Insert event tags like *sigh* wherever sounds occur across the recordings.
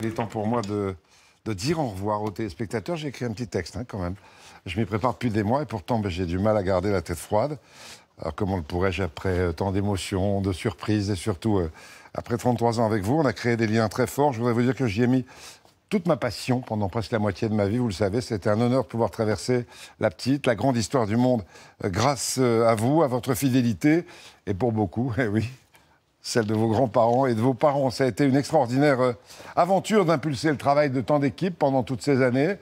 Il est temps pour moi de, dire au revoir aux téléspectateurs. J'ai écrit un petit texte hein, quand même. Je m'y prépare depuis des mois et pourtant ben, j'ai du mal à garder la tête froide. Alors comment le pourrais-je après euh, tant d'émotions, de surprises et surtout euh, après 33 ans avec vous, on a créé des liens très forts. Je voudrais vous dire que j'y ai mis toute ma passion pendant presque la moitié de ma vie, vous le savez. C'était un honneur de pouvoir traverser la petite, la grande histoire du monde euh, grâce à vous, à votre fidélité et pour beaucoup, *laughs* eh oui, celle de vos grands-parents et de vos parents. Ça a été une extraordinaire euh, aventure d'impulser le travail de tant d'équipes pendant toutes ces années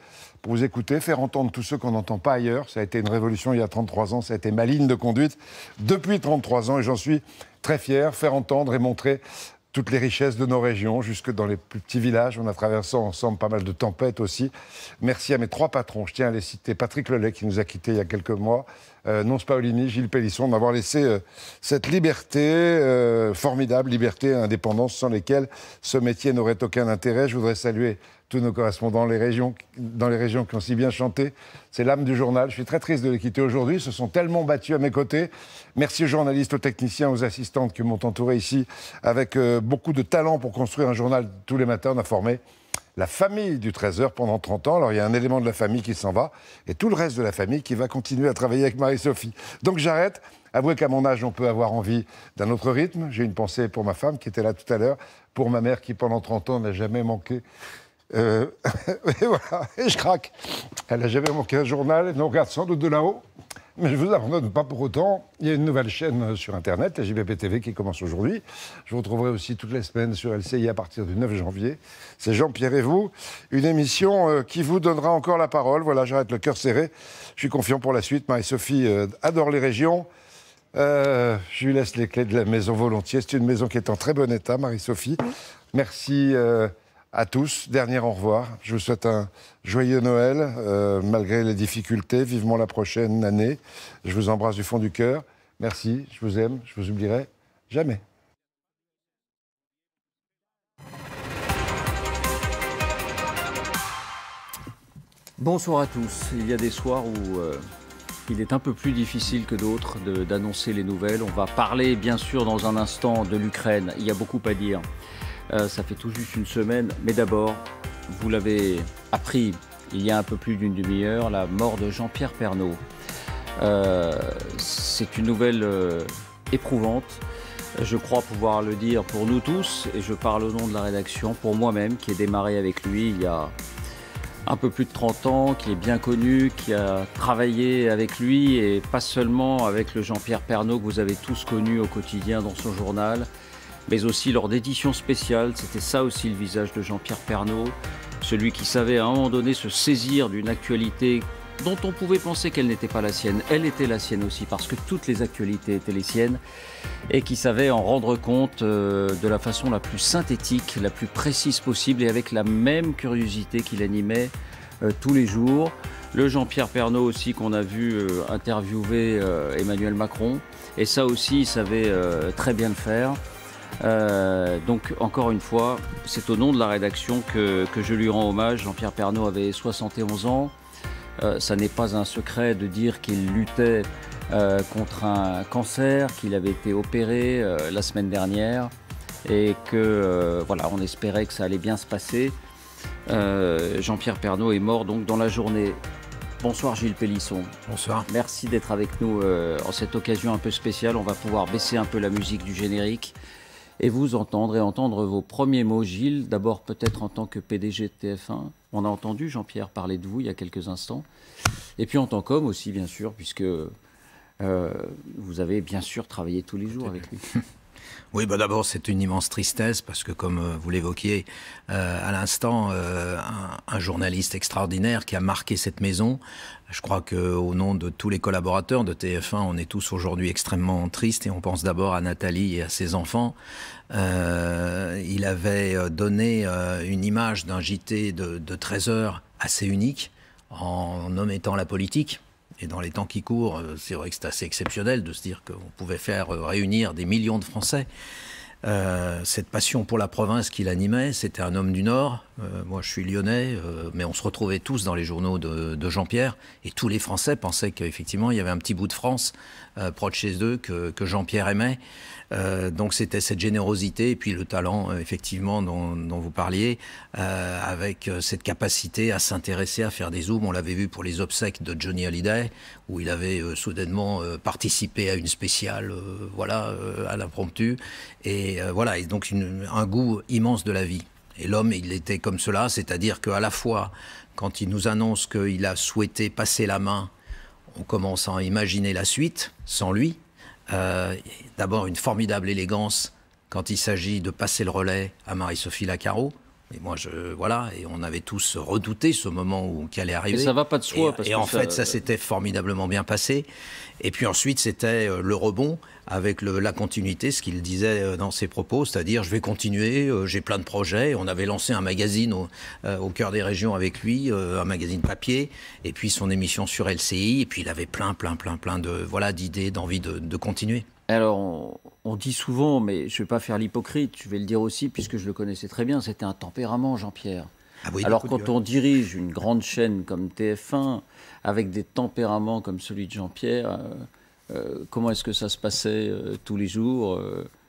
pour vous écouter, faire entendre tous ceux qu'on n'entend pas ailleurs. Ça a été une révolution il y a 33 ans, ça a été ma ligne de conduite depuis 33 ans et j'en suis très fier, faire entendre et montrer toutes les richesses de nos régions, jusque dans les plus petits villages. On a traversé ensemble pas mal de tempêtes aussi. Merci à mes trois patrons. Je tiens à les citer. Patrick Lelay, qui nous a quittés il y a quelques mois, euh, Nonce Paolini, Gilles Pélisson, d'avoir laissé euh, cette liberté, euh, formidable liberté et indépendance, sans lesquelles ce métier n'aurait aucun intérêt. Je voudrais saluer tous nos correspondants dans les régions, dans les régions qui ont si bien chanté. C'est l'âme du journal. Je suis très triste de les quitter aujourd'hui. Ils se sont tellement battus à mes côtés. Merci aux journalistes, aux techniciens, aux assistantes qui m'ont entouré ici avec euh, beaucoup de talent pour construire un journal tous les matins. On a formé la famille du 13h pendant 30 ans. Alors il y a un élément de la famille qui s'en va et tout le reste de la famille qui va continuer à travailler avec Marie-Sophie. Donc j'arrête. Avouez qu'à mon âge, on peut avoir envie d'un autre rythme. J'ai une pensée pour ma femme qui était là tout à l'heure, pour ma mère qui pendant 30 ans n'a jamais manqué euh, *laughs* et voilà, et je craque. elle n'a jamais manqué un journal, et on regarde sans doute de là-haut. Mais je vous abandonne pas pour autant. Il y a une nouvelle chaîne sur Internet, la JBP qui commence aujourd'hui. Je vous retrouverai aussi toutes les semaines sur LCI à partir du 9 janvier. C'est Jean-Pierre et vous. Une émission euh, qui vous donnera encore la parole. Voilà, j'arrête le cœur serré. Je suis confiant pour la suite. Marie-Sophie euh, adore les régions. je lui laisse les clés de la maison volontiers. C'est une maison qui est en très bon état, Marie-Sophie. Merci à tous. Dernier au revoir. Je vous souhaite un joyeux Noël, euh, malgré les difficultés. Vivement la prochaine année. Je vous embrasse du fond du cœur. Merci, je vous aime, je vous oublierai jamais. Bonsoir à tous. Il y a des soirs où euh, il est un peu plus difficile que d'autres d'annoncer les nouvelles. On va parler, bien sûr, dans un instant de l'Ukraine. Il y a beaucoup à dire. Euh, ça fait tout juste une semaine, mais d'abord, vous l'avez appris il y a un peu plus d'une demi-heure, la mort de Jean-Pierre Pernaud. Euh, c'est une nouvelle euh, éprouvante. Je crois pouvoir le dire pour nous tous, et je parle au nom de la rédaction, pour moi-même, qui ai démarré avec lui il y a un peu plus de 30 ans, qui est bien connu, qui a travaillé avec lui, et pas seulement avec le Jean-Pierre Pernaud que vous avez tous connu au quotidien dans son journal, mais aussi lors d'éditions spéciales. C'était ça aussi le visage de Jean-Pierre Pernaud, celui qui savait à un moment donné se saisir d'une actualité dont on pouvait penser qu'elle n'était pas la sienne. Elle était la sienne aussi parce que toutes les actualités étaient les siennes et qui savait en rendre compte euh, de la façon la plus synthétique, la plus précise possible et avec la même curiosité qu'il animait euh, tous les jours. Le Jean-Pierre Pernaud aussi qu'on a vu euh, interviewer Emmanuel Macron et ça aussi il savait très bien le faire. Euh, donc encore une fois, c'est au nom de la rédaction que, je lui rends hommage. Jean-Pierre Pernaud avait 71 ans. Euh, ça n'est pas un secret de dire qu'il luttait euh, contre un cancer, qu'il avait été opéré la semaine dernière et que voilà, on espérait que ça allait bien se passer. Jean-Pierre Pernaud est mort donc dans la journée. Bonsoir Gilles Pélisson. Bonsoir. Merci d'être avec nous en cette occasion un peu spéciale. On va pouvoir baisser un peu la musique du générique et vous entendre et entendre vos premiers mots, Gilles, d'abord peut-être en tant que PDG de TF1. On a entendu Jean-Pierre parler de vous il y a quelques instants. Et puis en tant qu'homme aussi, bien sûr, puisque euh, vous avez bien sûr travaillé tous les jours avec lui. *laughs* Oui, bah, d'abord, c'est une immense tristesse parce que, comme euh, vous l'évoquiez euh, à l'instant, euh, un, journaliste extraordinaire qui a marqué cette maison. Je crois qu'au nom de tous les collaborateurs de TF1, on est tous aujourd'hui extrêmement tristes et on pense d'abord à Nathalie et à ses enfants. il avait donné une image d'un JT de, 13 heures assez unique en omettant la politique et dans les temps qui courent, euh, c'est vrai que c'est assez exceptionnel de se dire qu'on pouvait faire euh, réunir des millions de Français euh, cette passion pour la province qui l'animait, c'était un homme du Nord. Euh, moi, je suis lyonnais, euh, mais on se retrouvait tous dans les journaux de, Jean-Pierre. Et tous les Français pensaient qu'effectivement, il y avait un petit bout de France proche chez eux que, Jean-Pierre aimait. donc, c'était cette générosité et puis le talent, effectivement, dont, vous parliez, avec cette capacité à s'intéresser, à faire des zooms. On l'avait vu pour les obsèques de Johnny Hallyday, où il avait soudainement participé à une spéciale, voilà, à l'impromptu. Et et euh, voilà, et donc un goût immense de la vie. Et l'homme, il était comme cela, c'est-à-dire qu'à la fois, quand il nous annonce qu'il a souhaité passer la main, on commence à imaginer la suite sans lui. Euh, d'abord, une formidable élégance quand il s'agit de passer le relais à Marie-Sophie Lacaro. Et moi, je, voilà, et on avait tous redouté ce moment où qui allait arriver. Et ça va pas de soi. Et, en fait, ça s'était formidablement bien passé. Et puis ensuite, c'était euh, le rebond avec la continuité, ce qu'il disait euh, dans ses propos, c'est-à-dire je vais continuer, euh, j'ai plein de projets. On avait lancé un magazine au, cœur des régions avec lui, un magazine papier, et puis son émission sur LCI, et puis il avait plein, plein, plein, plein de voilà d'idées, d'envie de continuer. Alors, on, dit souvent, mais je ne vais pas faire l'hypocrite, je vais le dire aussi, puisque je le connaissais très bien, c'était un tempérament, Jean-Pierre. Ah Alors, quand on dirige une grande chaîne comme TF1, avec des tempéraments comme celui de Jean-Pierre, euh, euh, comment est-ce que ça se passait euh, tous les jours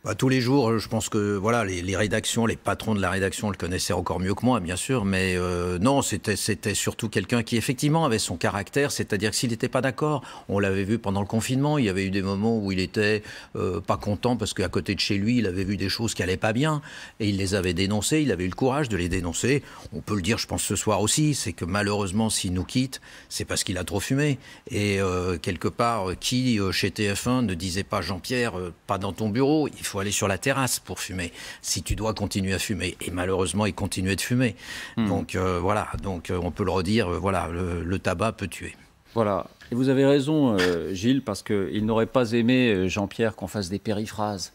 bah, tous les jours, euh, je pense que voilà, les, rédactions, les patrons de la rédaction le connaissaient encore mieux que moi, bien sûr, mais euh, non, c'était surtout quelqu'un qui effectivement avait son caractère, c'est-à-dire que s'il n'était pas d'accord, on l'avait vu pendant le confinement, il y avait eu des moments où il était euh, pas content parce qu'à côté de chez lui, il avait vu des choses qui n'allaient pas bien et il les avait dénoncées, il avait eu le courage de les dénoncer. On peut le dire, je pense, ce soir aussi, c'est que malheureusement, s'il nous quitte, c'est parce qu'il a trop fumé. Et quelque part, qui chez TF1 ne disait pas Jean-Pierre, pas dans ton bureau, il faut aller sur la terrasse pour fumer. Si tu dois continuer à fumer, et malheureusement, il continuait de fumer. Hmm. Donc euh, voilà, donc euh, on peut le redire, euh, voilà, le, tabac peut tuer. Voilà. Et vous avez raison, Gilles, parce qu'il n'aurait pas aimé, Jean-Pierre, qu'on fasse des périphrases.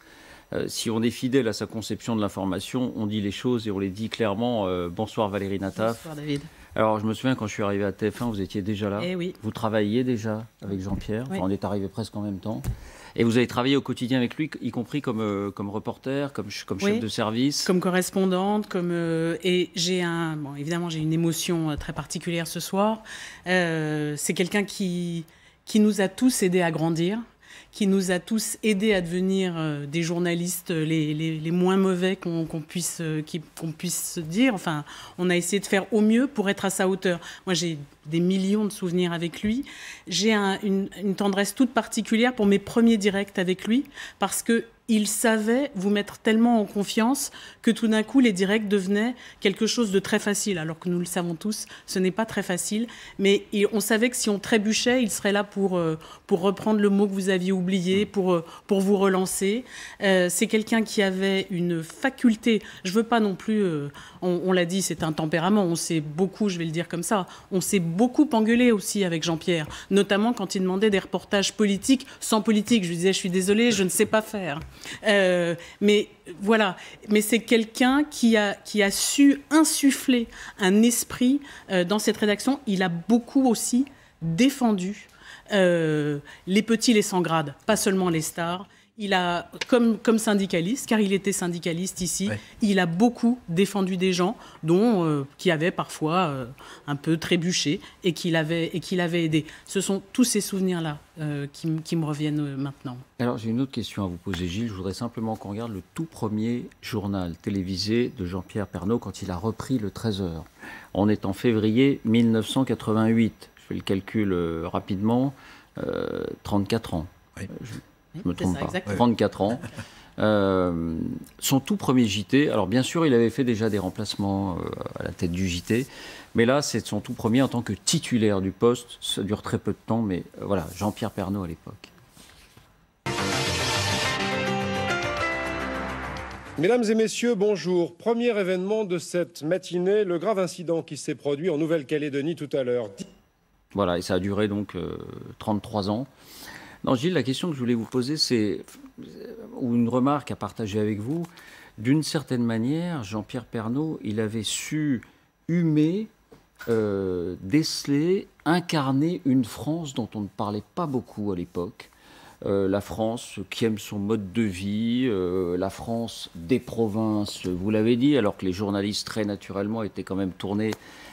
si on est fidèle à sa conception de l'information, on dit les choses et on les dit clairement. bonsoir Valérie Nataf. Bonsoir David. Alors je me souviens quand je suis arrivé à TF1, vous étiez déjà là. Eh oui. Vous travailliez déjà avec Jean-Pierre. On est arrivé presque en même temps. Et vous avez travaillé au quotidien avec lui, y compris comme, euh, comme reporter, comme, comme chef de service Comme correspondante, comme, euh, et j'ai un... Bon, évidemment, j'ai une émotion euh, très particulière ce soir. c'est quelqu'un qui, qui nous a tous aidés à grandir qui nous a tous aidés à devenir des journalistes les, les, les moins mauvais qu'on puisse, qu'on puisse dire. Enfin, on a essayé de faire au mieux pour être à sa hauteur. Moi, j'ai des millions de souvenirs avec lui. J'ai une, tendresse toute particulière pour mes premiers directs avec lui parce que il savait vous mettre tellement en confiance que tout d'un coup les directs devenaient quelque chose de très facile. Alors que nous le savons tous, ce n'est pas très facile, mais on savait que si on trébuchait, il serait là pour euh, pour reprendre le mot que vous aviez oublié, mm. pour euh, pour vous relancer. Euh, c'est quelqu'un qui avait une faculté. Je ne veux pas non plus. on, on l'a dit, c'est un tempérament. On sait beaucoup. Je vais le dire comme ça. On sait beaucoup engueulé aussi avec Jean-Pierre, notamment quand il demandait des reportages politiques sans politique. Je lui disais, je suis désolé, je ne sais pas faire. Euh, mais voilà, mais c'est quelqu'un qui a, qui a su insuffler un esprit euh, dans cette rédaction. Il a beaucoup aussi défendu euh, les petits, les sans grades, pas seulement les stars. Il a, comme, comme syndicaliste, car il était syndicaliste ici, il a beaucoup défendu des gens dont, euh, qui avaient parfois euh, un peu trébuché et qu'il avait, et avait aidé. Ce sont tous ces souvenirs-là euh, qui, me reviennent maintenant. Alors j'ai une autre question à vous poser, Gilles. Je voudrais simplement qu'on regarde le tout premier journal télévisé de Jean-Pierre Pernaud quand il a repris le 13h. On est en février 1988. Je fais le calcul rapidement. 34 ans. Oui je me trompe pas, 34 ans. Euh, son tout premier JT, alors bien sûr il avait fait déjà des remplacements euh, à la tête du JT, mais là c'est son tout premier en tant que titulaire du poste, ça dure très peu de temps, mais euh, voilà, Jean-Pierre Pernaud à l'époque. Mesdames et messieurs, bonjour. Premier événement de cette matinée, le grave incident qui s'est produit en Nouvelle-Calédonie tout à l'heure. Voilà, et ça a duré donc 33 ans. Non, Gilles, la question que je voulais vous poser, c'est, euh, ou une remarque à partager avec vous, d'une certaine manière, Jean-Pierre Pernaud, il avait su humer, euh, déceler, incarner une France dont on ne parlait pas beaucoup à l'époque, euh, la France qui aime son mode de vie, euh, la France des provinces, vous l'avez dit, alors que les journalistes très naturellement étaient quand même tournés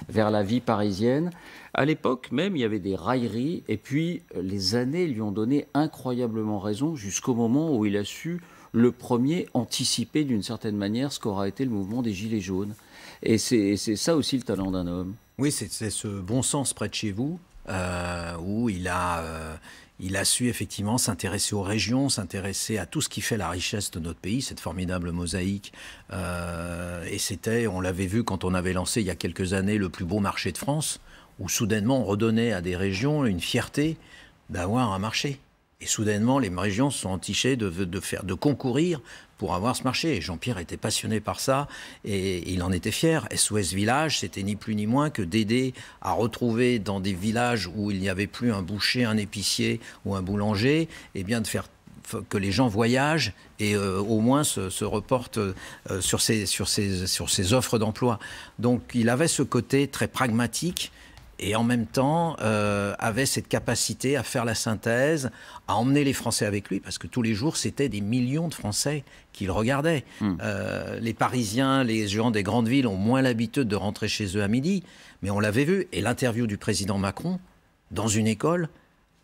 vers la vie parisienne. À l'époque même, il y avait des railleries, et puis euh, les années lui ont donné incroyablement raison jusqu'au moment où il a su le premier anticiper d'une certaine manière ce qu'aura été le mouvement des Gilets jaunes. Et c'est ça aussi le talent d'un homme. Oui, c'est ce bon sens près de chez vous, où il a, il a su effectivement s'intéresser aux régions, s'intéresser à tout ce qui fait la richesse de notre pays, cette formidable mosaïque. Euh, et c'était, on l'avait vu quand on avait lancé il y a quelques années le plus beau marché de France, où soudainement on redonnait à des régions une fierté d'avoir un marché. Et soudainement, les régions se sont entichées de, faire, de concourir pour avoir ce marché. Et Jean-Pierre était passionné par ça et il en était fier. SOS Village, c'était ni plus ni moins que d'aider à retrouver dans des villages où il n'y avait plus un boucher, un épicier ou un boulanger, et eh bien de faire que les gens voyagent et euh, au moins se, reportent euh, sur ces offres d'emploi. Donc il avait ce côté très pragmatique et en même temps euh, avait cette capacité à faire la synthèse, à emmener les Français avec lui, parce que tous les jours, c'était des millions de Français qu'il regardait hmm. euh, les Parisiens, les gens des grandes villes ont moins l'habitude de rentrer chez eux à midi, mais on l'avait vu. Et l'interview du président Macron, dans une école,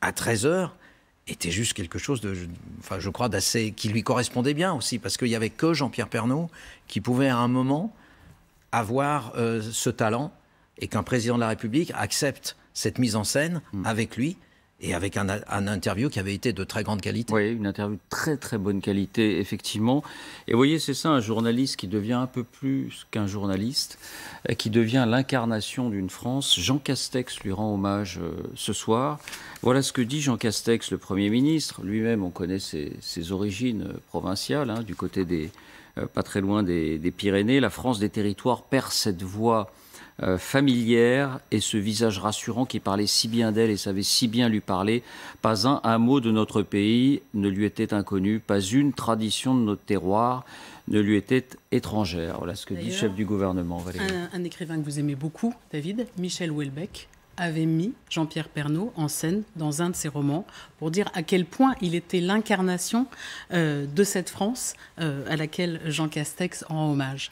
à 13h, était juste quelque chose de, enfin, je crois, d'assez, qui lui correspondait bien aussi, parce qu'il n'y avait que Jean-Pierre Pernaud qui pouvait à un moment avoir euh, ce talent et qu'un président de la République accepte cette mise en scène mm. avec lui et avec un, interview qui avait été de très grande qualité. Oui, une interview de très très bonne qualité, effectivement. Et vous voyez, c'est ça, un journaliste qui devient un peu plus qu'un journaliste, euh, qui devient l'incarnation d'une France. Jean Castex lui rend hommage euh, ce soir. Voilà ce que dit Jean Castex, le Premier ministre. Lui-même, on connaît ses, origines euh, provinciales, hein, du côté des, pas très loin des, des Pyrénées. La France des territoires perd cette voix euh, familière et ce visage rassurant qui parlait si bien d'elle et savait si bien lui parler. Pas un, mot de notre pays ne lui était inconnu, pas une tradition de notre terroir ne lui était étrangère. Voilà ce que dit le chef du gouvernement. Un, écrivain que vous aimez beaucoup, David, Michel Houellebecq, avait mis Jean-Pierre Pernaud en scène dans un de ses romans pour dire à quel point il était l'incarnation euh, de cette France euh, à laquelle Jean Castex rend hommage.